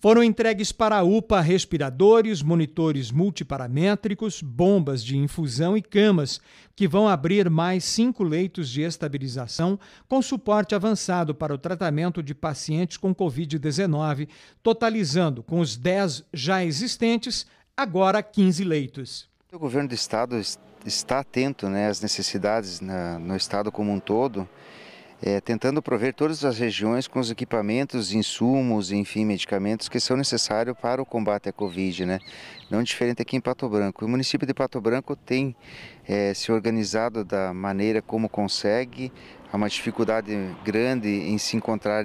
Foram entregues para a UPA respiradores, monitores multiparamétricos, bombas de infusão e camas, que vão abrir mais cinco leitos de estabilização com suporte avançado para o tratamento de pacientes com Covid-19, totalizando, com os 10 já existentes, agora 15 leitos. O governo do estado está atento né, às necessidades na, no estado como um todo é, tentando prover todas as regiões com os equipamentos, insumos, enfim, medicamentos que são necessários para o combate à Covid, né? Não diferente aqui em Pato Branco. O município de Pato Branco tem é, se organizado da maneira como consegue, há uma dificuldade grande em se encontrar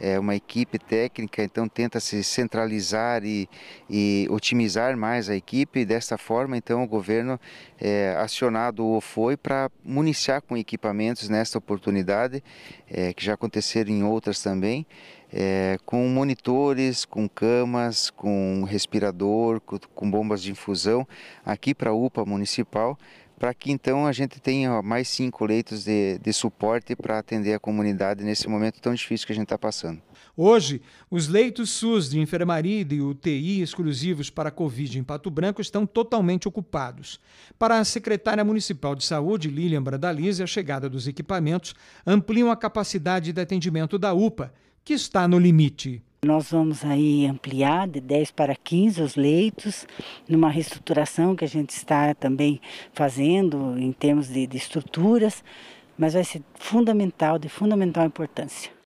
é uma equipe técnica, então tenta se centralizar e, e otimizar mais a equipe. desta forma, então, o governo é, acionado o foi para municiar com equipamentos nesta oportunidade, é, que já aconteceram em outras também, é, com monitores, com camas, com respirador, com, com bombas de infusão, aqui para a UPA municipal, para que então a gente tenha mais cinco leitos de, de suporte para atender a comunidade nesse momento tão difícil que a gente está passando. Hoje, os leitos SUS de enfermaria e de UTI exclusivos para a Covid em Pato Branco estão totalmente ocupados. Para a secretária municipal de saúde, Lilian Brandalize, a chegada dos equipamentos ampliam a capacidade de atendimento da UPA, que está no limite. Nós vamos aí ampliar de 10 para 15 os leitos, numa reestruturação que a gente está também fazendo em termos de, de estruturas, mas vai ser fundamental, de fundamental importância.